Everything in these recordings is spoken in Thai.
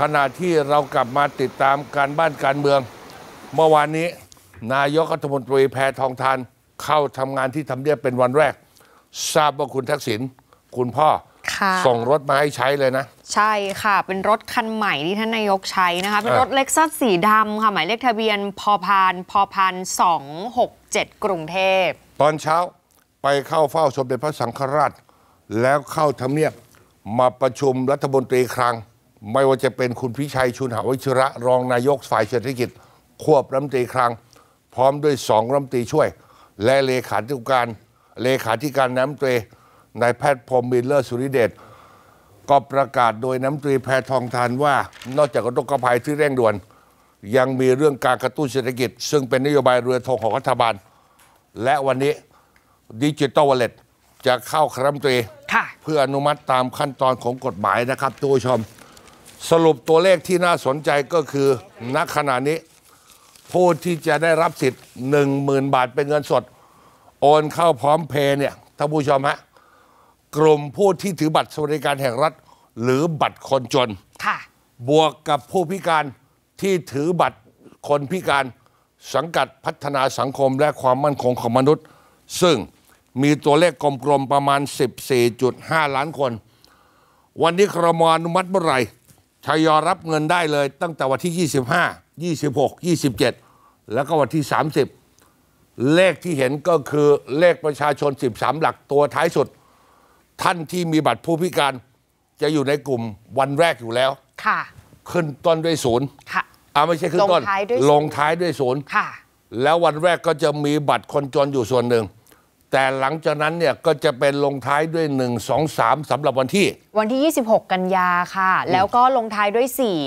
ขณะที่เรากลับมาติดตามการบ้านการเมือง เมื่อวานนี้ นายกรัฐมนตรีแพทองทานเข้าทำงานที่ทำเนียบเป็นวันแรก ทราบว่าคุณทักษิณคุณพ่อ ส่งรถมาให้ใช้เลยนะ ใช่ค่ะเป็นรถคันใหม่ที่ท่านนายกใช้นะคะเป็นรถเล็กซัสสีดำค่ะ หมายเลขทะเบียนพอพานพอพานสองหกเจ็ดกรุงเทพ ตอนเช้าไปเข้าเฝ้าสมเด็จพระสังฆราชแล้วเข้าทำเนียบมาประชุมรัฐมนตรีครั้งไม่ว่าจะเป็นคุณพิชัย ชุนหาวิชระ รองนายกฝ่ายเศรษฐกิจ ควบรัฐมนตรีครัง พร้อมด้วยสองรัฐมนตรีช่วย และเลขาธิการเลขาธิการน้ำตรีนายแพทย์พรมมิลเลอร์สุริเดชก็ประกาศโดยน้ำตรีแพทองทานว่า นอกจากกระตุกกระพายที่เร่งด่วน ยังมีเรื่องการกระตุ้นเศรษฐกิจ ซึ่งเป็นนโยบายเรือธงของรัฐบาล และวันนี้ดิจิตอลวอลเล็ตจะเข้าครัมตรีเพื่ออนุมัติตามขั้นตอนของกฎหมายนะครับทุกผู้ชมสรุปตัวเลขที่น่าสนใจก็คือณขณะนี้ ผู้ที่จะได้รับสิทธิ์1 0,000บาทเป็นเงินสดโอนเข้าพร้อมเพย์เนี่ยท่านผู้ชมฮะกลุ่มผู้ที่ถือบัตรสวัสดิการแห่งรัฐ หรือบัตรคนจนบวกกับผู้พิการที่ถือบัตรคนพิการสังกัดพัฒนาสังคมและความมั่นคงของมนุษย์ ซึ่งมีตัวเลขกลมๆประมาณ 14.5 ล้านคน วันนี้ครมอนุมัติเมื่อไหร่ทยอรับเงินได้เลย ตั้งแต่วันที่ 25 26 27 แล้วก็วันที่ 30 เลขที่เห็นก็คือเลขประชาชน 13 หลักตัวท้ายสุด ท่านที่มีบัตรผู้พิการ จะอยู่ในกลุ่มวันแรกอยู่แล้ว ค่ะ ขึ้นต้นด้วยศูนย์ค่ะอ่าไม่ใช่ขึ้นต้น ลงท้ายด้วยศูนย์ค่ะ แล้ววันแรกก็จะมีบัตรคนจนอยู่ส่วนหนึ่งแต่หลังจากนั้นเนี่ยก็จะเป็นลงท้ายด้วย1 2 3 สำหรับวันที่ วันที่ 26 กันยาค่ะ แล้วก็ลงท้ายด้วย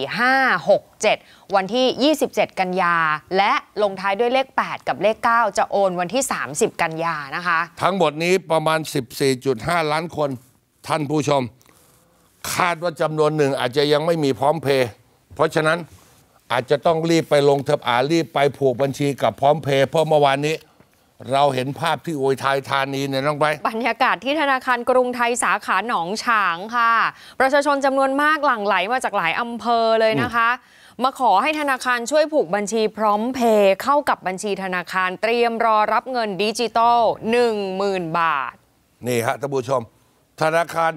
4 5 6 7 วันที่ 27 กันยา และลงท้ายด้วยเลข 8 กับเลข9จะโอนวันที่ 30 กันยานะคะ ทั้งหมดนี้ประมาณ 14.5 ล้านคนท่านผู้ชมคาดว่าจำนวนหนึ่งอาจจะยังไม่มีพร้อมเพย์เพราะฉะนั้นอาจจะต้องรีบไปลงเทปบอารีบไปผูกบัญชีกับพร้อมเพย์เพราะเมื่อวานนี้เราเห็นภาพที่โอยทายธานีเนี่ยน้องไปบรรยากาศที่ธนาคารกรุงไทยสาขาหนองฉางค่ะ ประชาชนจำนวนมากหลั่งไหลมาจากหลายอำเภอเลยนะคะ มาขอให้ธนาคารช่วยผูกบัญชีพร้อมเพย์เข้ากับบัญชีธนาคาร เตรียมรอรับเงินดิจิตอล10,000 บาท นี่ฮะท่านผู้ชม ธนาคาร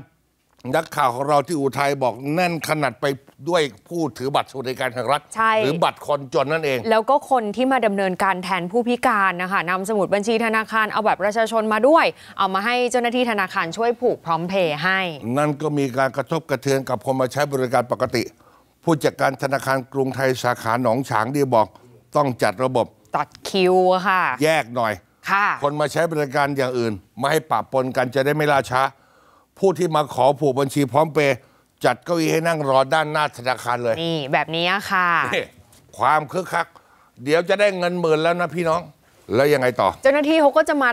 นักข่าวของเราที่อุทัยบอกแน่นขนาดไปด้วยผู้ถือบัตรสวัสดิการแห่งรัฐหรือบัตรคนจนนั่นเอง แล้วก็คนที่มาดำเนินการแทนผู้พิการนะคะนำสมุดบัญชีธนาคารเอาบัตรประชาชนมาด้วย เอามาให้เจ้าหน้าที่ธนาคารช่วยผูกพร้อมเพย์ให้ นั่นก็มีการกระทบกระเทือนกับคนมาใช้บริการปกติ ผู้จัดการธนาคารกรุงไทยสาขาหนองฉางดีบอกต้องจัดระบบ ตัดคิวค่ะ แยกหน่อยคคนมาใช้บริการอย่างอื่น ไม่ให้ปะปนกันจะได้ไม่ล่าช้าผู้ที่มาขอผูกบัญชีพร้อมเปย์จัดเก้าอี้ให้นั่งรอด้านหน้าธนาคาร เลยนี่แบบนี้ค่ะ ความคึกคัก เดี๋ยวจะได้เงินหมื่นแล้วนะพี่น้อง แล้วยังไงต่อเจ้าหน้าที่เขาก็จะมา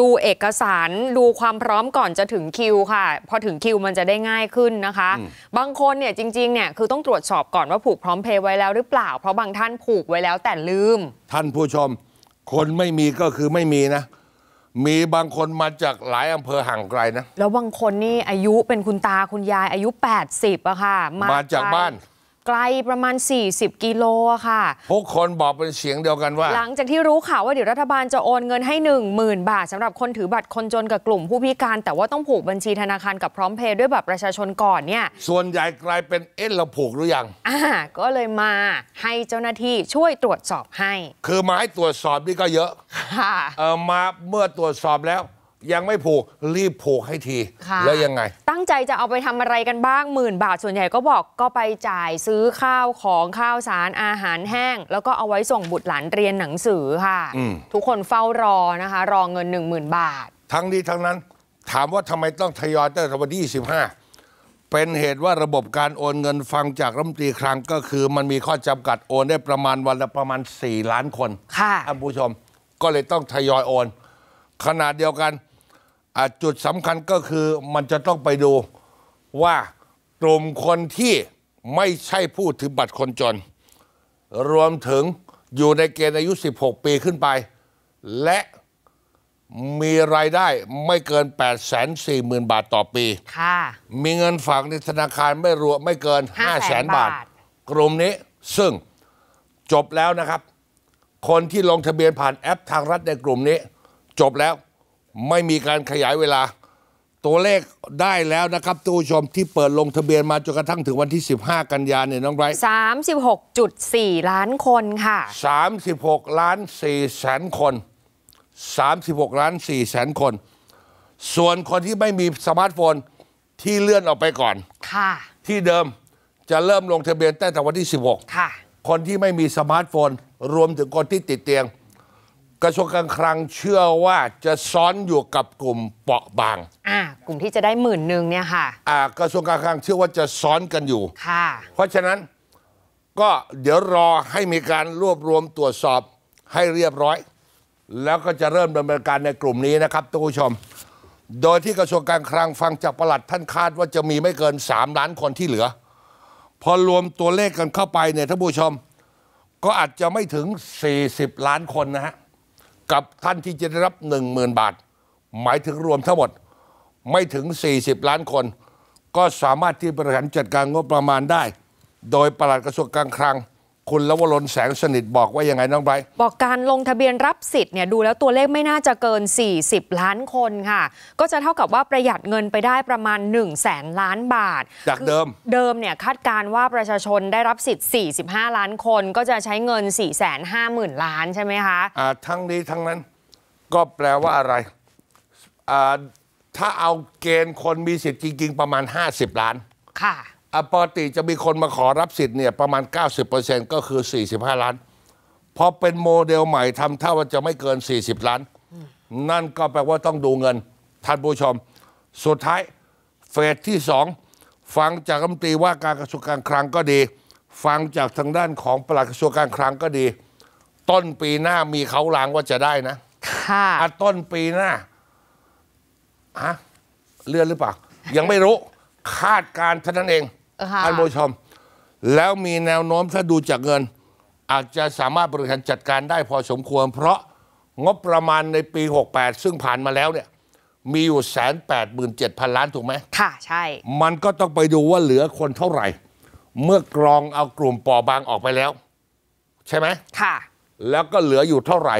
ดูเอกสาร ดูความพร้อมก่อนจะถึงคิวค่ะพอถึงคิวมันจะได้ง่ายขึ้นนะคะ บางคนเนี่ยจริงๆเนี่ย คือต้องตรวจสอบก่อนว่าผูกพร้อมเพย์ไว้แล้วหรือเปล่าเพราะบางท่านผูกไว้แล้วแต่ลืม ท่านผู้ชม คนไม่มีก็คือไม่มีนะมีบางคนมาจากหลายอำเภอห่างไกลนะ แล้วบางคนนี่อายุเป็นคุณตาคุณยายอายุ 80อะค่ะมาจากบ้านไกลประมาณ 40 กิโลค่ะทุกคนบอกเป็นเสียงเดียวกันว่า หลังจากที่รู้ข่าวว่าเดี๋ยวรัฐบาลจะโอนเงินให้ 10,000 บาท สำหรับคนถือบัตรคนจนกับกลุ่มผู้พิการ แต่ว่าต้องผูกบัญชีธนาคารกับพร้อมเพย์ด้วยบัตรประชาชนก่อนเนี่ย ส่วนใหญ่กลายเป็นเอ๊ะเราผูกหรือยัง อ่าก็เลยมาให้เจ้าหน้าที่ช่วยตรวจสอบให้ คือมาให้ตรวจสอบนี่ก็เยอะค่ะเออมาเมื่อตรวจสอบแล้วยังไม่ผูกรีบผูกให้ที แล้วยังไง ตั้งใจจะเอาไปทำอะไรกันบ้างหมื่น บาทส่วนใหญ่ก็บอกก็ไปจ่ายซื้อข้าวของข้าวสารอาหารแห้ง แล้วก็เอาไว้ส่งบุตรหลานเรียนหนังสือค่ะ ทุกคนเฝ้ารอนะคะ รอเงิน1 0,000บาท ทั้งนี้ ทั้งนั้น ถามว่าทำไมต้องทยอยตั้งแต่วันที่25 เป็นเหตุว่าระบบการโอนเงินฟังจากรัฐมนตรีครั้งก็คือมันมีข้อจำกัดโอนได้ประมาณวันละประมาณ4ล้านคน ค่ะท่านผู้ชม ก็เลยต้องทยอยโอนขนาดเดียวกันจุดสำคัญก็คือมันจะต้องไปดูว่ากลุ่มคนที่ไม่ใช่ผู้ถือบัตรคนจน รวมถึงอยู่ในเกณฑ์อายุ 16 ปีขึ้นไป และมีรายได้ไม่เกิน 8 4 0 0 0 0 บาทต่อปีมีเงินฝากในธนาคารไม่รวมไม่เกิน5 0 0 0 0 0 บาท กลุ่มนี้ ซึ่งจบแล้วนะครับ คนที่ลงทะเบียนผ่านแอปทางรัฐในกลุ่มนี้ จบแล้วไม่มีการขยายเวลา ตัวเลขได้แล้วนะครับท่านผู้ชมที่เปิดลงทะเบียนมาจนกระทั่งถึงวันที่ 15 กันยานเนี่ยน้องไบรท์36.4 ล้านคนค่ะ 36ล้าน4แสนคน 36ล้าน4แสนคน ส่วนคนที่ไม่มีสมาร์ทโฟนที่เลื่อนออกไปก่อนค่ะที่เดิมจะเริ่มลงทะเบียนตั้งแต่วันที่ 16 ค่ะ คนที่ไม่มีสมาร์ทโฟนรวมถึงคนที่ติดเตียงกระทรวงการคลังเชื่อว่าจะซ้อนอยู่กับกลุ่มเปราะบางอ่ากลุ่มที่จะได้หมื่นหนึ่งเนี่ยค่ะอ่ากระทรวงการคลังเชื่อว่าจะซ้อนกันอยู่ ค่ะ เพราะฉะนั้นก็เดี๋ยวรอให้มีการรวบรวมตรวจสอบให้เรียบร้อย แล้วก็จะเริ่มดำเนินการในกลุ่มนี้นะครับท่านผู้ชม โดยที่กระทรวงการคลังฟังจากประหลัดท่านคาดว่าจะมีไม่เกิน 3 ล้านคนที่เหลือ พอรวมตัวเลขกันเข้าไปเนี่ยท่านผู้ชม ก็อาจจะไม่ถึง40ล้านคนนะฮะกับท่านที่จะได้รับ 1 0,000 บาท หมายถึงรวมทั้งหมด ไม่ถึง 40 ล้านคน ก็สามารถที่บริหารจัดการงบประมาณได้ โดยปลัดกระทรวงการคลังคุณลวรนแสงสนิทบอกว่ายังไงน้องไบรบอกการลงทะเบียนรับสิทธิ์เนี่ยดูแล้วตัวเลขไม่น่าจะเกิน 40 ล้านคนค่ะก็จะเท่ากับว่าประหยัดเงินไปได้ประมาณ1น0 0 0แสนล้านบาทจากเดิมเดิมเนี่ยคาดการว่าประชาชนได้รับสิทธิ์ 45 ล้านคนก็จะใช้เงิน4 5 0 0 0 0 ล้านใช่ไหมคะอ่าทั้งนี้ทั้งนั้นก็แปลว่าอะไรอ่าถ้าเอาเกณฑ์คนมีสิทธิ์จริงๆประมาณ 50 ล้านค่ะอปกติจะมีคนมาขอรับสิทธิ์เนี่ยประมาณ 90%ก็คือ 45 ล้านพอเป็นโมเดลใหม่ทำเท่าว่าจะไม่เกิน 40 ล้าน นั่นก็แปลว่าต้องดูเงิน ท่านผู้ชม สุดท้ายเฟสที่สองฟังจากรัฐมนตรีว่าการกระทรวงการคลังก็ดี ฟังจากทางด้านของปลัดกระทรวงการคลังก็ดี ต้นปีหน้ามีเขาลางว่าจะได้นะค่ะะต้นปีหน้าฮะเลื่อนหรือเปล่ายังไม่รู้ คาดการณ์เท่านั้นเองท่านผู้ชม แล้วมีแนวโน้ม ถ้าดูจากเงิน อาจจะสามารถบริหารจัดการได้พอสมควร เพราะงบประมาณในปี 68 ซึ่งผ่านมาแล้วเนี่ย มีอยู่แสนแปดหมื่นเจ็ดพันล้านถูกไหมค่ะ ใช่ มันก็ต้องไปดูว่าเหลือคนเท่าไหร่ เมื่อกรองเอากลุ่มปอบางออกไปแล้ว ใช่ไหมค่ะ แล้วก็เหลืออยู่เท่าไหร่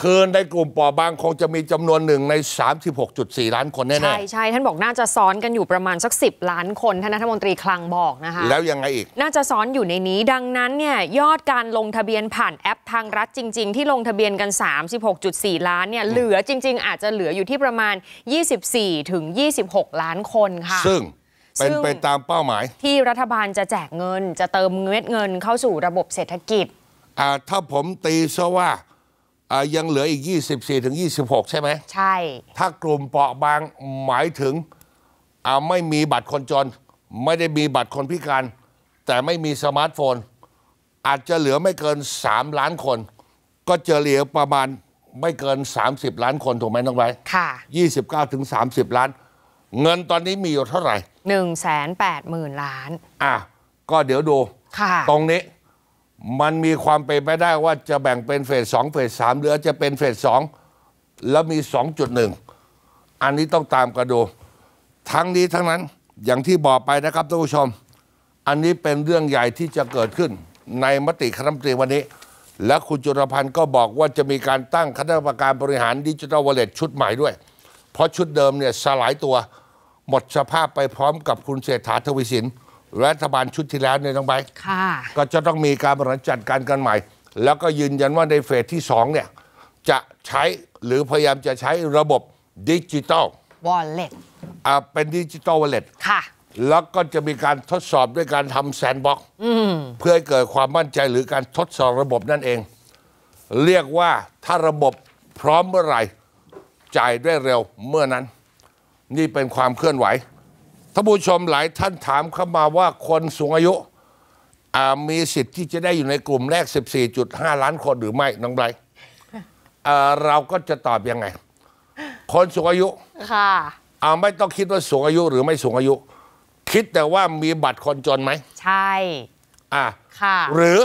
คือในกลุ่มปอบางคงจะมีจำนวนหนึ่งใน 36.4 ล้านคนแน่ๆใช่ใช่ท่านบอกน่าจะซ้อนกันอยู่ประมาณสัก 10 ล้านคนท่านรัฐมนตรีคลังบอกนะคะแล้วยังไงอีกน่าจะซ้อนอยู่ในนี้ ดังนั้นเนี่ยยอดการลงทะเบียนผ่านแอปทางรัฐจริง ๆ ที่ลงทะเบียนกัน 36.4 ล้านเนี่ยเหลือจริง ๆ อาจจะเหลืออยู่ที่ประมาณ 24ถึง26 ล้านคนค่ะ ซึ่งเป็นไปตามเป้าหมาย ที่รัฐบาลจะแจกเงิน จะเติมเม็ดเงินเข้าสู่ระบบเศรษฐกิจอ่าถ้าผมตีซะว่ายังเหลืออีก 24 ถึง 26 ใช่ไหม ใช่ ถ้ากลุ่มเปราะบางหมายถึง ไม่มีบัตรคนจน ไม่ได้มีบัตรคนพิการ แต่ไม่มีสมาร์ทโฟน อาจจะเหลือไม่เกิน 3 ล้านคน ก็จะเหลือประมาณไม่เกิน 30 ล้านคนถูกไหมน้องไบค่ะ 29 ถึง 30 ล้าน เงินตอนนี้มีอยู่เท่าไหร่ 1 8 0 0 0 0 ล้านอ่ะก็เดี๋ยวดูค่ะตรงนี้มันมีความเป็นไปได้ว่าจะแบ่งเป็นเฟสสองเฟสสามหรือจะเป็นเฟสสองแล้วมี 2.1 อันนี้ต้องตามกระดู ทั้งนี้ทั้งนั้นอย่างที่บอกไปนะครับท่านผู้ชม อันนี้เป็นเรื่องใหญ่ที่จะเกิดขึ้นในมติคณะมนตรีวันนี้ และคุณจุลพันธ์ก็บอกว่าจะมีการตั้งคณะกรรมการบริหารดิจิทัลวอลเล็ตชุดใหม่ด้วย เพราะชุดเดิมเนี่ยสลายตัวหมดสภาพไปพร้อมกับคุณเศรษฐาทวีสินรัฐบาลชุดที่แล้วเนี่ยต้องไปก็จะต้องมีการบริหารจัดการกันใหม่ แล้วก็ยืนยันว่าในเฟสที่2เนี่ย จะใช้หรือพยายามจะใช้ระบบดิจิตอลวอลเล็ตอ่าเป็นดิจิตอลวอลเล็ตค่ะ แล้วก็จะมีการทดสอบด้วยการทำแซนด์บ็อกเพื่อให้เกิดความมั่นใจหรือการทดสอบระบบนั่นเอง เรียกว่าถ้าระบบพร้อมเมื่อไหร่จ่ายได้เร็วเมื่อนั้น นี่เป็นความเคลื่อนไหวานผู้ชมหลายท่านถามเข้ามาว่าคนสูงอายุ มีสิทธิ์ที่จะได้อยู่ในกลุ่มแรก 14.5 ล้านคนหรือไม่น้องไบรเราก็จะตอบยังไง คนสูงอายุค่ะไม่ต้องคิดว่าสูงอายุหรือไม่สูงอายุ คิดแต่ว่ามีบัตรคนจนไหม ใช่อ่าค่ะหรือ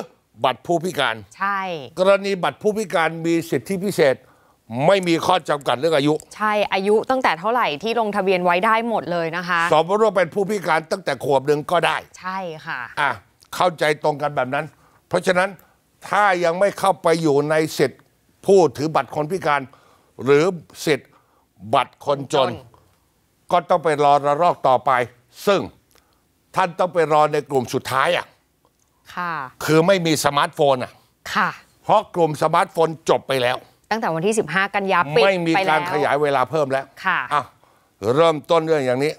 บัตรผู้พิการ ใช่ กรณีบัตรผู้พิการมีสิทธิพิเศษไม่มีข้อจำกัดเรื่องอายุ ใช่อายุตั้งแต่เท่าไหร่ที่ลงทะเบียนไว้ได้หมดเลยนะคะสมมติว่าเป็นผู้พิการตั้งแต่ขวบหนึ่งก็ได้ ใช่ค่ะอ่ะ เข้าใจตรงกันแบบนั้น เพราะฉะนั้นถ้ายังไม่เข้าไปอยู่ในสิทธิ์ผู้ถือบัตรคนพิการ หรือสิทธิ์บัตรคนจน ก็ต้องไปรอระลอกต่อไป ซึ่ง ท่านต้องไปรอในกลุ่มสุดท้ายอ่ะค่ะคือไม่มีสมาร์ทโฟนอ่ะค่ะ เพราะกลุ่มสมาร์ทโฟนจบไปแล้วตั้งแต่วันที่ 15 กันยาปิดไม่มีการขยายเวลาเพิ่มแล้ว ค่ะอ่ะเริ่มต้นเรื่องอย่างนี้